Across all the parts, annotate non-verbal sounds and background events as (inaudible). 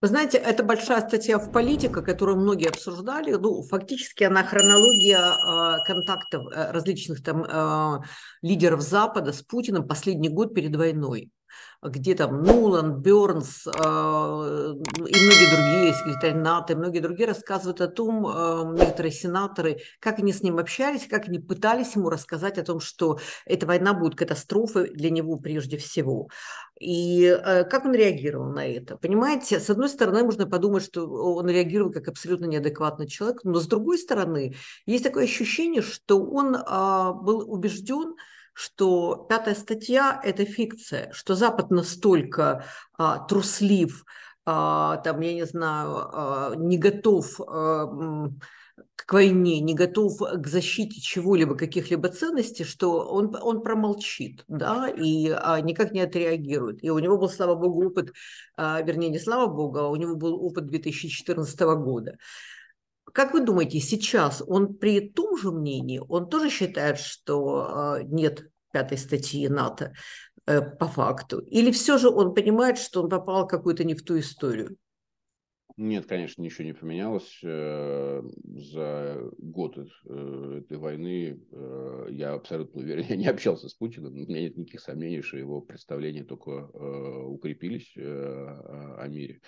Вы знаете, это большая статья в «Политика», которую многие обсуждали. Ну, фактически она хронология а, контактов э, различных там а, лидеров Запада с Путиным последний год перед войной где там Нулан, Бернс э, и многие другие секретарь НАТО, и многие другие рассказывают о том, э, некоторые сенаторы, как они с ним общались, как они пытались ему рассказать о том, что эта война будет катастрофой для него прежде всего. И э, как он реагировал на это? Понимаете, с одной стороны, можно подумать, что он реагировал как абсолютно неадекватный человек, но с другой стороны, есть такое ощущение, что он э, был убежден, что пятая статья – это фикция, что Запад настолько а, труслив, а, там, я не знаю, а, не готов а, к войне, не готов к защите чего-либо, каких-либо ценностей, что он, он промолчит, да, и а, никак не отреагирует. И у него был, слава богу, опыт, а, вернее, не слава богу, а у него был опыт 2014 года. Как вы думаете, сейчас он при том же мнении, он тоже считает, что э, нет пятой статьи НАТО э, по факту? Или все же он понимает, что он попал в какую-то не в ту историю? Нет, конечно, ничего не поменялось. Э, за год э, этой войны э, я абсолютно уверен, (laughs) я не общался с Путиным, у меня нет никаких сомнений, что его представления только укрепились о мире.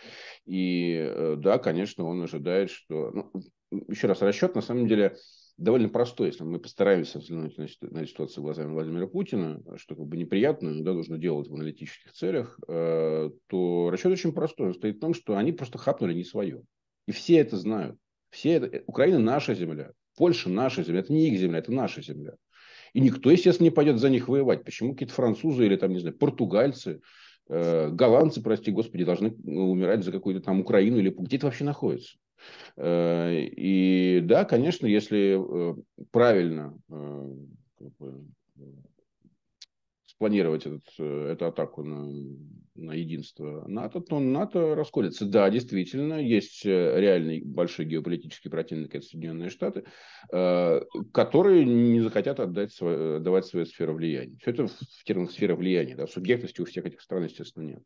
И да, конечно, он ожидает, что... Ну, еще раз, расчет на самом деле довольно простой, если мы постараемся взглянуть на, на ситуацию глазами Владимира Путина, что как бы неприятно, но да, нужно делать в аналитических целях, э, то расчет очень простой. Он стоит в том, что они просто хапнули не свое. И все это знают. Все это... Э, Украина наша земля, Польша наша земля, это не их земля, это наша земля. И никто, естественно, не пойдет за них воевать. Почему какие-то французы или там, не знаю, португальцы, э, голландцы, прости господи, должны э, умирать за какую-то там Украину или где это вообще находится? Э, и да, конечно, если э, правильно э, планировать этот, э, эту атаку на, на единство НАТО, то НАТО расколется. Да, действительно, есть э, реальный большой геополитический противник, это Соединенные Штаты, э, которые не захотят отдать свое, отдавать свою сферу влияния. Все это в терминах сферы влияния, да, субъектности у всех этих стран, естественно, нет.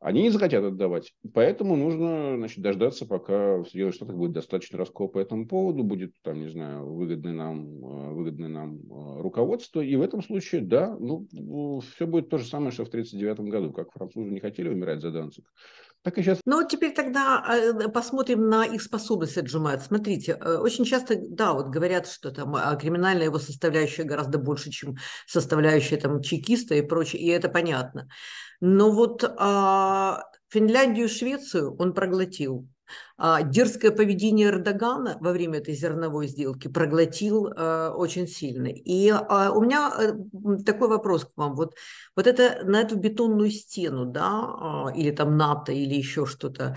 Они не захотят отдавать, поэтому нужно значит, дождаться, пока в Соединенных Штатах будет достаточно раскол по этому поводу, будет, там, не знаю, выгодное нам, выгодное нам руководство, и в этом случае, да, ну, ну, все будет то же самое, что в 1939 году. Как французы не хотели умирать за Данцик, так и сейчас. Ну, вот теперь тогда э, посмотрим на их способность отжимать. Смотрите, э, очень часто, да, вот говорят, что там а, криминальная его составляющая гораздо больше, чем составляющая там чекиста и прочее, и это понятно. Но вот а, Финляндию, Швецию он проглотил. А, дерзкое поведение Эрдогана во время этой зерновой сделки проглотил э, очень сильно. И а, у меня э, такой вопрос к вам. Вот, вот это на эту бетонную стену, да, а, или там НАТО, или еще что-то,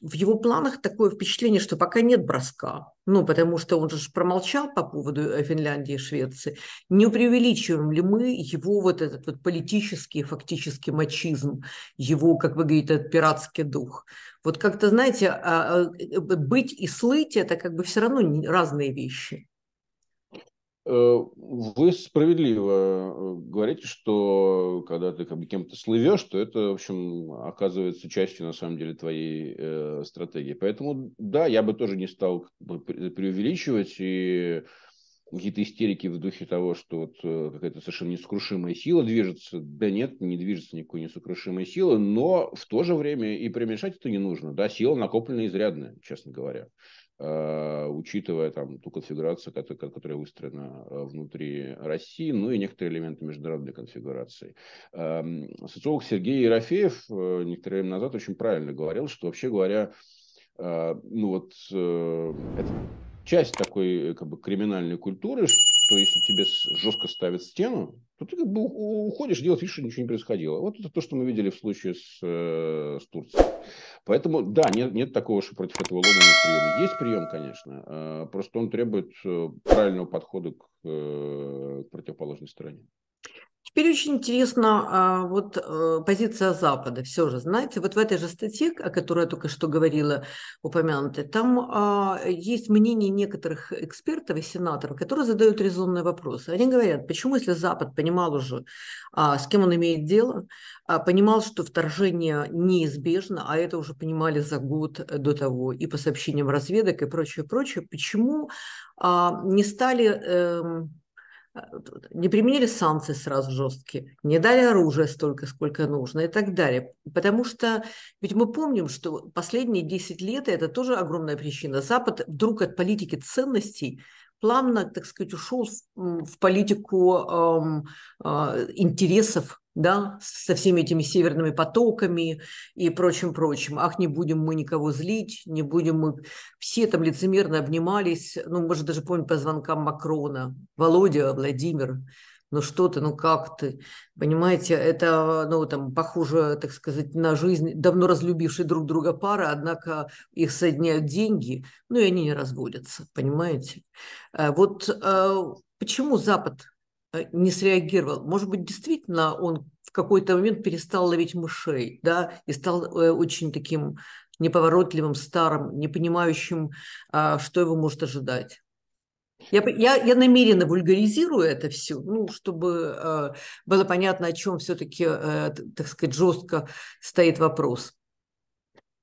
в его планах такое впечатление, что пока нет броска. Ну, потому что он же промолчал по поводу э, Финляндии и Швеции. Не преувеличиваем ли мы его вот этот вот политический, фактический мачизм, его, как вы говорите, этот пиратский дух? Вот как-то, знаете, знаете, а, а, э, быть и слыть – это как бы все равно разные вещи. Э, вы справедливо э, говорите, что когда ты как бы кем-то слывешь, то это, в общем, оказывается частью, на самом деле, твоей э, стратегии. Поэтому, да, я бы тоже не стал преувеличивать и какие-то истерики в духе того, что вот э, какая-то совершенно несокрушимая сила движется. Да нет, не движется никакой несокрушимой силы, но в то же время и примешать это не нужно. Да, сила накоплена изрядная, честно говоря, э, учитывая там ту конфигурацию, которая выстроена э, внутри России, ну и некоторые элементы международной конфигурации. Эм, социолог Сергей Ерофеев некоторое время назад очень правильно говорил, что вообще говоря, ну вот это часть такой э, как бы, криминальной культуры, что если тебе жестко ставят стену, то ты как бы уходишь, делать вид, что ничего не происходило. Вот это то, что мы видели в случае с, э, с Турцией. Поэтому, да, нет, нет такого, что против этого лома нет приема. Есть прием, конечно, а, просто он требует э, правильного подхода к, к противоположной стороне. Теперь очень интересна вот э, позиция Запада. Все же, знаете, вот в этой же статье, о которой я только что говорила, упомянутой, там а, есть мнение некоторых экспертов и сенаторов, которые задают резонные вопросы. Они говорят, почему, если Запад понимал уже, а, с кем он имеет дело, а, понимал, что вторжение неизбежно, а это уже понимали за год до того, и по сообщениям разведок, и прочее, прочее, почему не стали эм, не применили санкции сразу жесткие, не дали оружия столько, сколько нужно и так далее. Потому что ведь мы помним, что последние 10 лет, и это тоже огромная причина, Запад вдруг от политики ценностей плавно, так сказать, ушел в, политику эм, э, интересов да, со всеми этими северными потоками и прочим-прочим. Ах, не будем мы никого злить, не будем мы... Все там лицемерно обнимались, ну, может, даже помню по звонкам Макрона. Володя, Владимир, ну что ты, ну как ты? Понимаете, это, ну, там, похоже, так сказать, на жизнь давно разлюбившей друг друга пара, однако их соединяют деньги, ну, и они не разводятся, понимаете? Э, вот э, почему Запад Э, не среагировал. Может быть, действительно он в какой-то момент перестал ловить мышей, да, и стал э, очень таким неповоротливым, старым, не понимающим, а, что его может ожидать. Я, я, я намеренно вульгаризирую это все, ну, чтобы э, было понятно, о чем все-таки, э, так сказать, жестко стоит вопрос.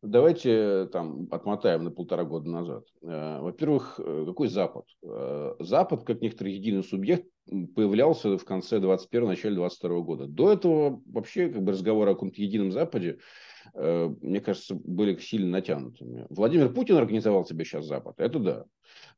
Давайте там отмотаем на полтора года назад. Э, во-первых, э, какой Запад? Э, Запад, как некоторый единый субъект, появлялся в конце 21 начале 22 года. До этого вообще как бы разговоры о каком-то едином Западе, мне кажется, были сильно натянутыми. Владимир Путин организовал себе сейчас Запад, это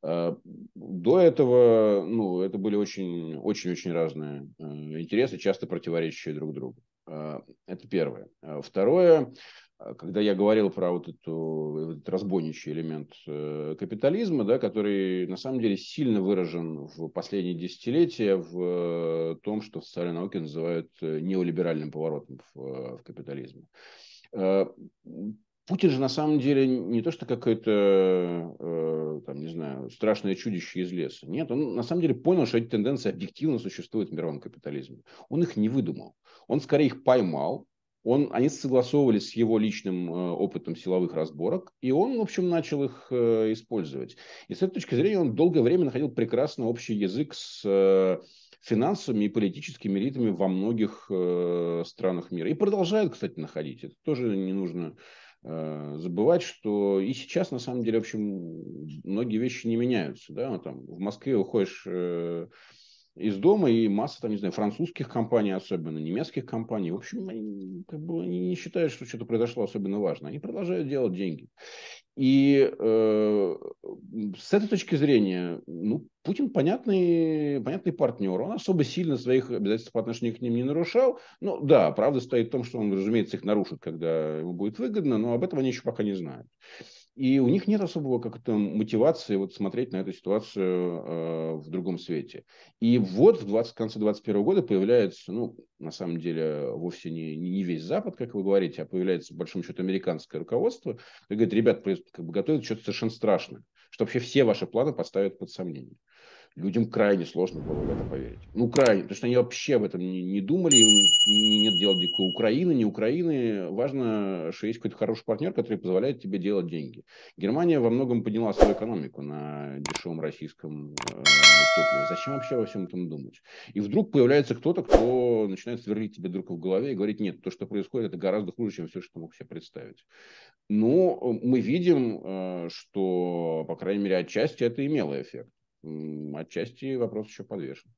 да. До этого, ну, это были очень-очень-очень разные интересы, часто противоречащие друг другу. Это первое. Второе, а, когда я говорил про вот эту, этот разбойничий элемент э, капитализма, да, который на самом деле сильно выражен в последние десятилетия в э, том, что в социальной науке называют э, неолиберальным поворотом в, в капитализме. Путин же на самом деле не то, что какое-то, там, не знаю, страшное чудище из леса. Нет, он на самом деле понял, что эти тенденции объективно существуют в мировом капитализме. Он их не выдумал. Он скорее их поймал, он, они согласовывались с его личным э, опытом силовых разборок, и он, в общем, начал их э, использовать. И с этой точки зрения он долгое время находил прекрасно общий язык с э, финансовыми и политическими элитами во многих странах мира. И продолжает, кстати, находить. Это тоже не нужно забывать, что и сейчас, на самом деле, в общем, многие вещи не меняются. Да? там, в Москве уходишь из дома, и масса, там, не знаю, французских компаний особенно, немецких компаний. В общем, они, как бы, они не считают, что что-то произошло особенно важно. Они продолжают делать деньги. И э, с этой точки зрения, ну, Путин понятный, понятный партнер. Он особо сильно своих обязательств по отношению к ним не нарушал. Ну, да, правда стоит в том, что он, разумеется, их нарушит, когда ему будет выгодно, но об этом они еще пока не знают. И у них нет особого как-то мотивации вот смотреть на эту ситуацию э, в другом свете. И вот в 20, в конце 2021 года появляется, ну, на самом деле, вовсе не, не весь Запад, как вы говорите, а появляется, по большому счету, американское руководство. И говорит, ребят, как бы готовят что-то совершенно страшное, что вообще все ваши планы поставят под сомнение людям крайне сложно было в это поверить. Ну, крайне, потому что они вообще об этом не, не думали, им не, нет дела никакой Украины, не Украины. Важно, что есть какой-то хороший партнер, который позволяет тебе делать деньги. Германия во многом подняла свою экономику на дешевом российском э, топливе. Зачем вообще во всем этом думать? И вдруг появляется кто-то, кто начинает сверлить тебе друг в голове и говорит, нет, то, что происходит, это гораздо хуже, чем все, что мог себе представить. Но мы видим, э, что, по крайней мере, отчасти это имело эффект отчасти вопрос еще подвешен.